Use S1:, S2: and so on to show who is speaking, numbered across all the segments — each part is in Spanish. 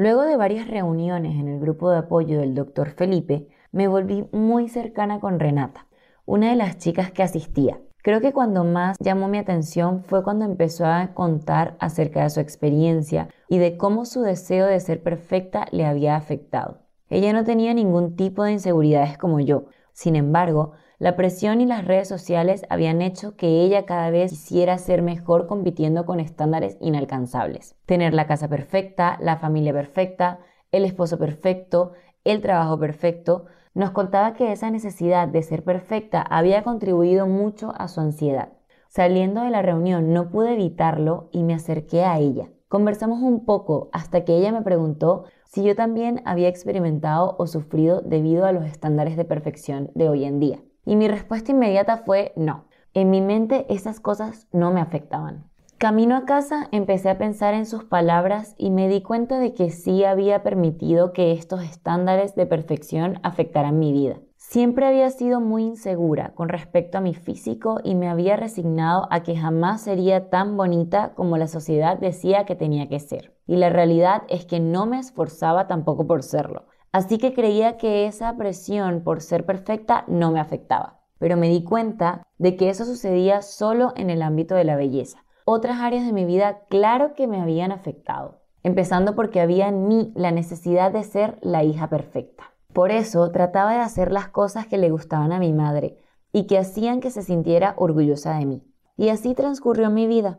S1: Luego de varias reuniones en el grupo de apoyo del doctor Felipe, me volví muy cercana con Renata, una de las chicas que asistía. Creo que cuando más llamó mi atención fue cuando empezó a contar acerca de su experiencia y de cómo su deseo de ser perfecta le había afectado. Ella no tenía ningún tipo de inseguridades como yo. Sin embargo, la presión y las redes sociales habían hecho que ella cada vez quisiera ser mejor compitiendo con estándares inalcanzables. Tener la casa perfecta, la familia perfecta, el esposo perfecto, el trabajo perfecto, nos contaba que esa necesidad de ser perfecta había contribuido mucho a su ansiedad. Saliendo de la reunión no pude evitarlo y me acerqué a ella. Conversamos un poco hasta que ella me preguntó si yo también había experimentado o sufrido debido a los estándares de perfección de hoy en día. Y mi respuesta inmediata fue no. En mi mente esas cosas no me afectaban. Camino a casa empecé a pensar en sus palabras y me di cuenta de que sí había permitido que estos estándares de perfección afectaran mi vida. Siempre había sido muy insegura con respecto a mi físico y me había resignado a que jamás sería tan bonita como la sociedad decía que tenía que ser. Y la realidad es que no me esforzaba tampoco por serlo. Así que creía que esa presión por ser perfecta no me afectaba. Pero me di cuenta de que eso sucedía solo en el ámbito de la belleza. Otras áreas de mi vida, claro que me habían afectado. Empezando porque había en mí la necesidad de ser la hija perfecta. Por eso trataba de hacer las cosas que le gustaban a mi madre y que hacían que se sintiera orgullosa de mí. Y así transcurrió mi vida,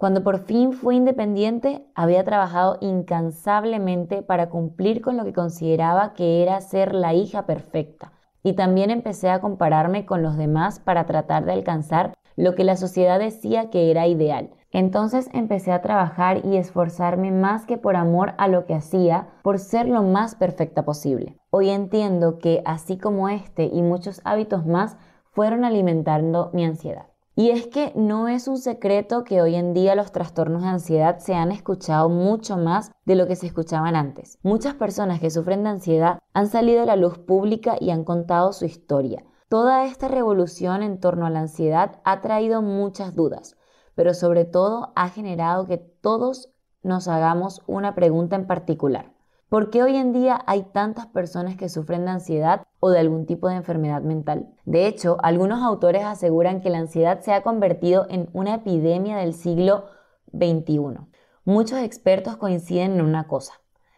S1: cuando por fin fui independiente, había trabajado incansablemente para cumplir con lo que consideraba que era ser la hija perfecta. Y también empecé a compararme con los demás para tratar de alcanzar lo que la sociedad decía que era ideal. Entonces empecé a trabajar y esforzarme más que por amor a lo que hacía, por ser lo más perfecta posible. Hoy entiendo que así como este y muchos hábitos más fueron alimentando mi ansiedad. Y es que no es un secreto que hoy en día los trastornos de ansiedad se han escuchado mucho más de lo que se escuchaban antes. Muchas personas que sufren de ansiedad han salido a la luz pública y han contado su historia. Toda esta revolución en torno a la ansiedad ha traído muchas dudas, pero sobre todo ha generado que todos nos hagamos una pregunta en particular. ¿Por qué hoy en día hay tantas personas que sufren de ansiedad o de algún tipo de enfermedad mental. De hecho, algunos autores aseguran que la ansiedad se ha convertido en una epidemia del siglo XXI. Muchos expertos coinciden en una cosa.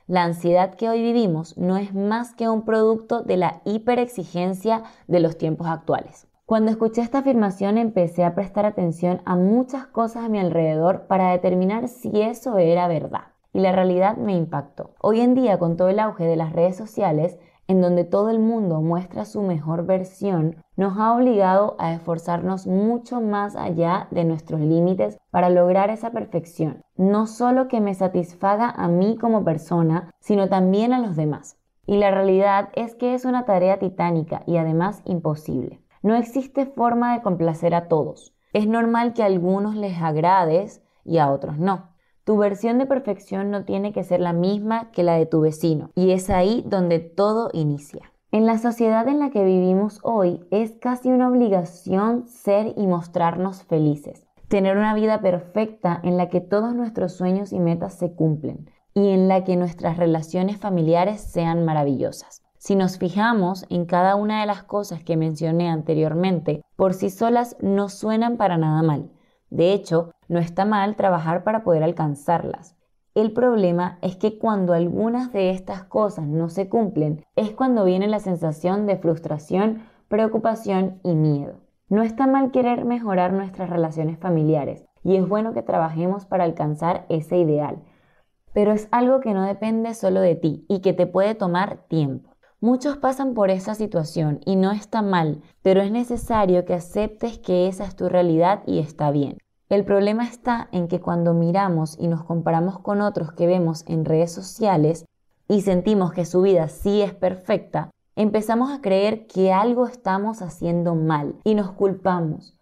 S1: La ansiedad que hoy vivimos no es más que un producto de la hiperexigencia de los tiempos actuales. Cuando escuché esta afirmación empecé a prestar atención a muchas cosas a mi alrededor para determinar si eso era verdad. Y la realidad me impactó. Hoy en día, con todo el auge de las redes sociales, en donde todo el mundo muestra su mejor versión, nos ha obligado a esforzarnos mucho más allá de nuestros límites para lograr esa perfección, no solo que me satisfaga a mí como persona, sino también a los demás. Y la realidad es que es una tarea titánica y además imposible. No existe forma de complacer a todos. Es normal que a algunos les agrades y a otros no. Tu versión de perfección no tiene que ser la misma que la de tu vecino, y es ahí donde todo inicia. En la sociedad en la que vivimos hoy es casi una obligación ser y mostrarnos felices, tener una vida perfecta en la que todos nuestros sueños y metas se cumplen y en la que nuestras relaciones familiares sean maravillosas. Si nos fijamos en cada una de las cosas que mencioné anteriormente, por sí solas no suenan para nada mal. De hecho, no está mal trabajar para poder alcanzarlas. El problema es que cuando algunas de estas cosas no se cumplen, es cuando viene la sensación de frustración, preocupación y miedo. No está mal querer mejorar nuestras relaciones familiares y es bueno que trabajemos para alcanzar ese ideal, pero es algo que no depende solo de ti y que te puede tomar tiempo. Muchos pasan por esa situación y no está mal, pero es necesario que aceptes que esa es tu realidad y está bien. El problema está en que cuando miramos y nos comparamos con otros que vemos en redes sociales y sentimos que su vida sí es perfecta, empezamos a creer que algo estamos haciendo mal y nos culpamos.